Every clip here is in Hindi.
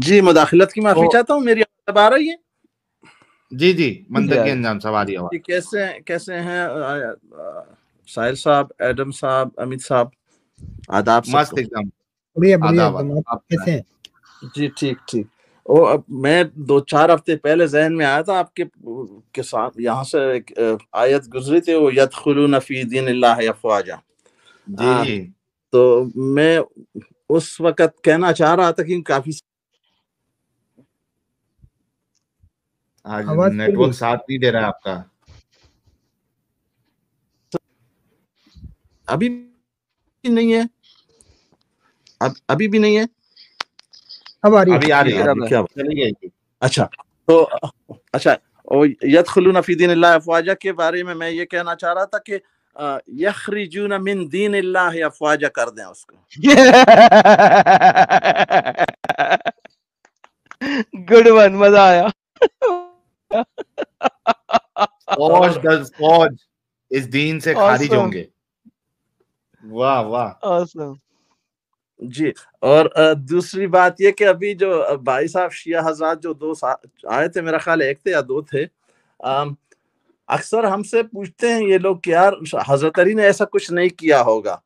जी मुदाखलत की माफी तो, चाहता हूँ मेरी आवाज आ रही है जी जी मंदिर के अंजाम सवारी आवाज कैसे कैसे हैं साहिल साहब एडम साहब अमित साहब आदाब मस्त एकदम बढ़िया बढ़िया आप कैसे हैं जी ठीक ठीक ओ अब मैं दो चार हफ्ते पहले जहन में आया था आपके के साथ यहाँ से एक आयत गुजरी थी वो यद खलू नफी दिन अफवाजा जी तो मैं उस वक्त कहना चाह रहा था कि काफी आज नेटवर्क साथ नहीं दे रहा है आपका अभी नहीं है अब अभी भी नहीं है अब आ रही अभी आ रही है क्या अच्छा तो अच्छा और यद खलून फीदीन अफवाजा के बारे में मैं ये कहना चाह रहा था कि यखरिजून मिन दीन अल्लाह अफवाजा कर दें उसको गुड वन मजा आया फौज डज फौज इस दीन से खारिज होंगे वाह वाह awesome. जी और दूसरी बात ये कि अभी जो भाई साहब शिया हजरत जो दो आए थे मेरा ख्याल एक थे या दो थे अक्सर हमसे पूछते हैं ये लोग कि यार हजरत अली ने ऐसा कुछ नहीं किया होगा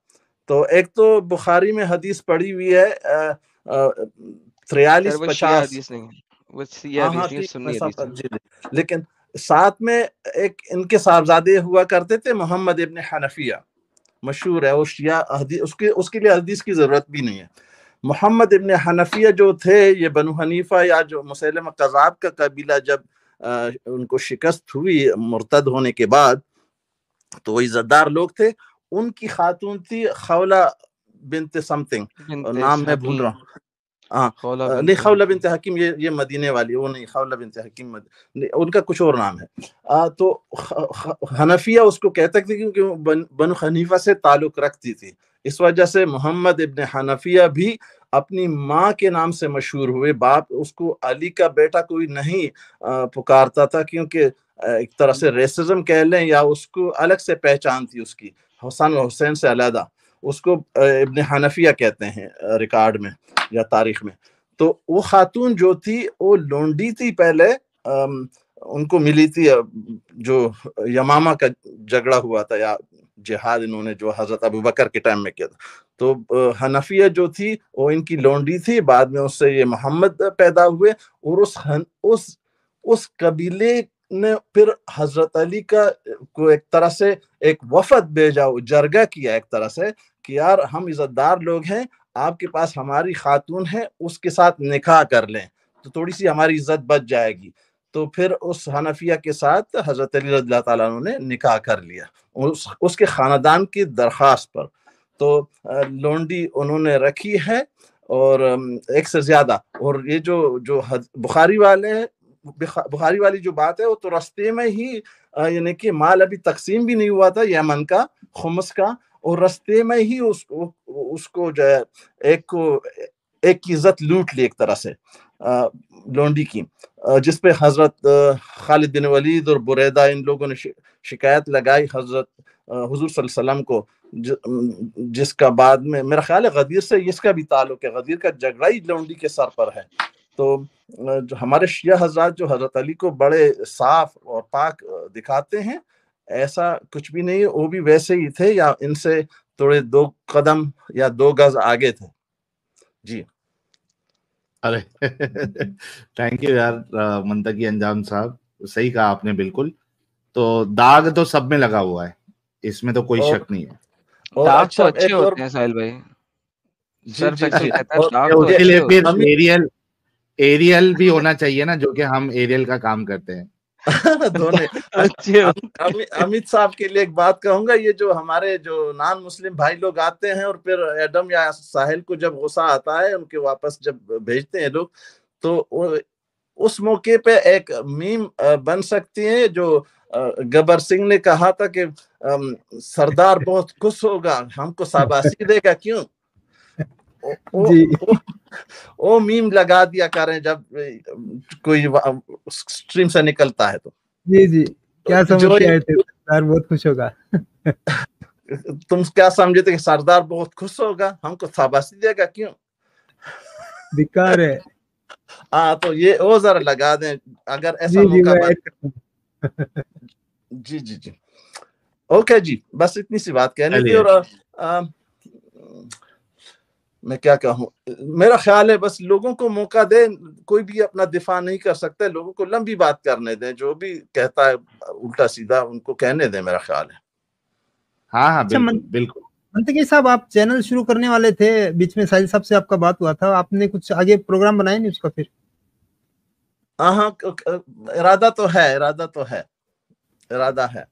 तो एक तो बुखारी में हदीस पड़ी हुई है त्रियालीस पचास हाँ, हाँ, लेकिन साथ में एक इनके साहबजादे हुआ करते थे मोहम्मद इबन हनफिया मशहूर है वो शिया उसके उसके लिए हदीस की ज़रूरत भी नहीं है मोहम्मद इबन हनफिया जो थे ये बनु हनीफा या जो मुसलम कजाब का कबीला जब आ, उनको शिकस्त हुई मुर्तद होने के बाद तो वही जद्दार लोग थे उनकी खातून थी खौला बिनते समथिंग नाम मैं भूल रहा हूँ हाँ नहीं खाउला बिनत हकीम ये ये मदीने वाली वो नहीं खाउला बिनत हकीम मद... उनका कुछ और नाम है आ, तो हनफिया उसको कहते थे क्योंकि बन, बनु हनीफा से ताल्लुक रखती थी इस वजह से मोहम्मद इबन हनफिया भी अपनी माँ के नाम से मशहूर हुए बाप उसको अली का बेटा कोई नहीं आ, पुकारता था क्योंकि एक तरह से रेसिज्म कह लें या उसको अलग से पहचान थी उसकी हसन हुसैन से अलहदा उसको इबन हनफिया कहते हैं रिकॉर्ड में या तारीख में तो वो खातून जो थी वो लोंडी थी पहले उनको मिली थी जो यमामा का झगड़ा हुआ था या जिहाद इन्होंने जो हजरत अबू बकर के टाइम में किया था तो हनफिया जो थी वो इनकी लोंडी थी बाद में उससे ये मोहम्मद पैदा हुए और उस हन, उस उस कबीले ने फिर हजरत अली का को एक तरह से एक वफद भेजा जरगा किया एक तरह से कि यार हम इज्जतदार लोग हैं आपके पास हमारी खातून है उसके साथ निकाह कर लें तो थोड़ी सी हमारी इज्जत बच जाएगी तो फिर उस हनफिया के साथ हज़रत अली रजील्ला ने निकाह कर लिया उस उसके ख़ानदान की दरख्वास्त पर तो लोंडी उन्होंने रखी है और एक से ज़्यादा और ये जो जो बुखारी वाले बुखारी वाली जो बात है वो तो रस्ते में ही यानी कि माल अभी तकसीम भी नहीं हुआ था यमन का खुमस का और रस्ते में ही उसको उसको जो है एक को एक की इज्जत लूट ली एक तरह से लोंडी की जिसपे हजरत खालिद बिन वलीद और बुरैदा इन लोगों ने शिकायत लगाई हजरत हजूर वसल्लम को ज, जिसका बाद में मेरा ख्याल है गदीर से इसका भी ताल्लुक है गदीर का झगड़ा ही लोंडी के सर पर है तो जो हमारे शिया हजरत जो हजरत अली को बड़े साफ और पाक दिखाते हैं ऐसा कुछ भी नहीं वो भी वैसे ही थे या इनसे थोड़े दो कदम या दो गज आगे थे जी अरे थैंक यू यार मंतकी अंजाम साहब सही कहा आपने बिल्कुल तो दाग तो सब में लगा हुआ है इसमें तो कोई और, शक नहीं है और दाग अच्छा, तो अच्छे और, होते हैं साहिल भाई एरियल तो एरियल भी होना चाहिए ना जो कि हम एरियल का काम करते हैं अमित साहब के लिए एक बात कहूंगा ये जो हमारे जो नॉन मुस्लिम भाई लोग आते हैं और फिर एडम या साहिल को जब गुस्सा आता है उनके वापस जब भेजते हैं लोग तो उस मौके पे एक मीम बन सकती है जो गबर सिंह ने कहा था कि सरदार बहुत खुश होगा हमको शाबाशी देगा क्यों वो मीम लगा दिया करें जब कोई स्ट्रीम से निकलता है तो जी जी क्या तो समझ आए थे सरदार बहुत खुश होगा तुम क्या समझे थे कि सरदार बहुत खुश होगा हमको शाबाशी देगा क्यों बेकार है हाँ तो ये वो जरा लगा दें अगर ऐसा जी, मौका जी जी जी ओके जी बस इतनी सी बात कहनी थी और आ, आ, मैं क्या कहूँ मेरा ख्याल है बस लोगों को मौका दे कोई भी अपना दिफा नहीं कर सकता लोगों को लंबी बात करने दें जो भी कहता है उल्टा सीधा उनको कहने दें मेरा ख्याल है हाँ हाँ अच्छा, बिल्कुल मन, बिल्कुल मंतकी साहब आप चैनल शुरू करने वाले थे बीच में साहिल साहब से आपका बात हुआ था आपने कुछ आगे प्रोग्राम बनाया नहीं उसका फिर हाँ इरादा हाँ, तो है इरादा तो है इरादा है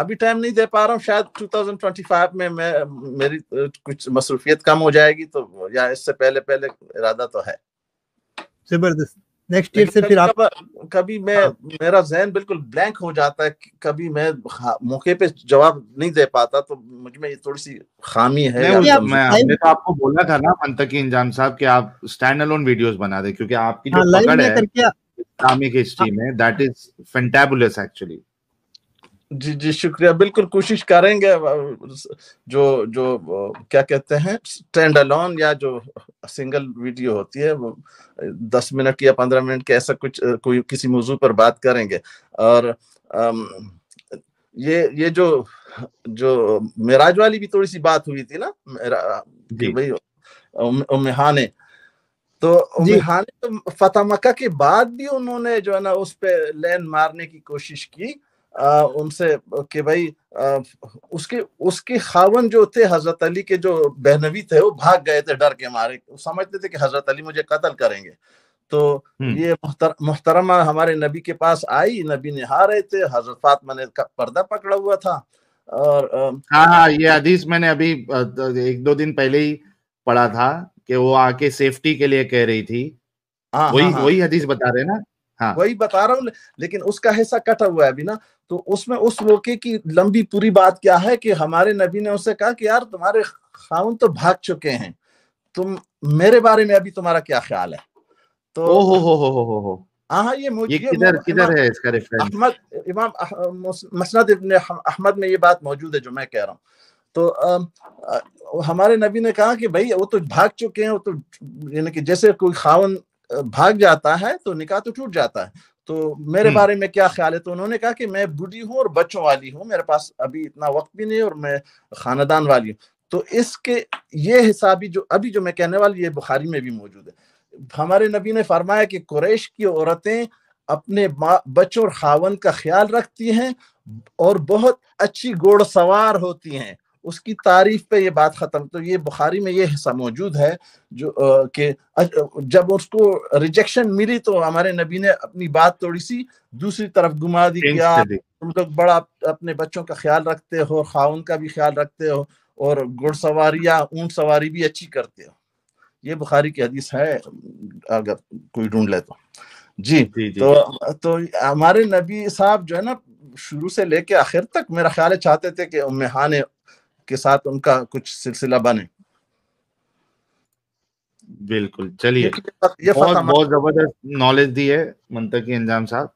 अभी टाइम नहीं दे पा रहा हूँ शायद 2025 में मैं मेरी कुछ मसरूफियत कम हो जाएगी तो या इससे पहले पहले इरादा तो है जबरदस्त नेक्स्ट ईयर से फिर आप कभी मैं हाँ। मेरा जहन बिल्कुल ब्लैंक हो जाता है कभी मैं हाँ, मौके पे जवाब नहीं दे पाता तो मुझ में ये थोड़ी सी खामी है मैं, आप, मैं आपने तो आपको बोला था ना मंतकी इंजाम साहब कि आप स्टैंड अलोन वीडियोस बना दे क्योंकि आपकी जो हाँ, पकड़ है इस्लामिक हिस्ट्री हाँ। में दैट इज फेंटेबुलस एक्चुअली जी जी शुक्रिया बिल्कुल कोशिश करेंगे जो जो क्या कहते हैं स्टैंड अलोन या जो सिंगल वीडियो होती है वो दस मिनट या पंद्रह मिनट के ऐसा कुछ कोई किसी मौजू पर बात करेंगे और आम, ये ये जो जो मेराज वाली भी थोड़ी सी बात हुई थी ना मेरा भाई तो उम्मेहा तो फतेह मक्का के बाद भी उन्होंने जो है ना उस पर लैन मारने की कोशिश की उनसे कि भाई आ, उसके उसके खावन जो थे हजरत अली के जो बहनवी थे वो भाग गए थे डर के मारे समझते थे कि हजरत अली मुझे कत्ल करेंगे तो हम्म। ये मुहतर, मुहतरमा हमारे नबी के पास आई नबी निहा रहे थे हजरत फातमा ने पर्दा पकड़ा हुआ था और हाँ हाँ ये हदीस मैंने अभी एक दो दिन पहले ही पढ़ा था कि वो आके सेफ्टी के लिए कह रही थी हाँ, हाँ, वही हाँ। वही हदीस बता रहे ना हाँ वही बता रहा हूँ लेकिन उसका हिस्सा कटा हुआ है अभी ना तो उसमें उस रोके की लंबी पूरी बात क्या है कि हमारे नबी ने उससे कहा कि यार तुम्हारे खाउन तो भाग चुके हैं तुम मेरे बारे में अभी तुम्हारा क्या ख्याल है तो हो हो हो हो हो हो हाँ ये मुझे किधर किधर है इसका रेफरेंस अहमद इमाम मसनद इब्ने अहमद में ये बात मौजूद है जो मैं कह रहा हूँ तो आ, आ, हमारे नबी ने कहा कि भाई वो तो भाग चुके हैं वो तो यानी कि जैसे कोई खावन भाग जाता है तो निकाह तो टूट जाता है तो मेरे हम्म। बारे में क्या ख्याल है तो उन्होंने कहा कि मैं बुढ़ी हूँ और बच्चों वाली हूँ मेरे पास अभी इतना वक्त भी नहीं और मैं खानदान वाली हूँ तो इसके ये हिसाबी जो अभी जो मैं कहने वाली ये बुखारी में भी मौजूद है हमारे नबी ने फरमाया कि कुरैश की औरतें अपने बच्चों और खावन का ख्याल रखती हैं और बहुत अच्छी घोड़सवार होती हैं उसकी तारीफ पे ये बात ख़त्म तो ये बुखारी में ये हिस्सा मौजूद है जो कि जब उसको रिजेक्शन मिली तो हमारे नबी ने अपनी बात थोड़ी सी दूसरी तरफ घुमा दी कि आप तुम लोग बड़ा अपने बच्चों का ख्याल रखते हो खाउन का भी ख्याल रखते हो और घुड़सवारी या ऊँट सवारी भी अच्छी करते हो ये बुखारी की हदीस है अगर कोई ढूंढ ले तो जी, जी, जी तो तो हमारे नबी साहब जो है ना शुरू से लेके आखिर तक मेरा ख्याल है चाहते थे कि उम्महान के साथ उनका कुछ सिलसिला बने बिल्कुल चलिए बहुत बहुत जबरदस्त नॉलेज दी है मंतकी अंजाम साहब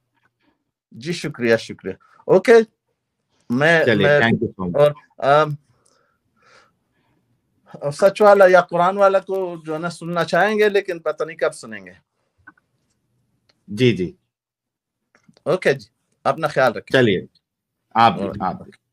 जी शुक्रिया शुक्रिया ओके मैं, मैं थैंक यू सो और आ, सच वाला या कुरान वाला को जो ना सुनना चाहेंगे लेकिन पता नहीं कब सुनेंगे जी जी ओके जी अपना ख्याल रखें चलिए आप आप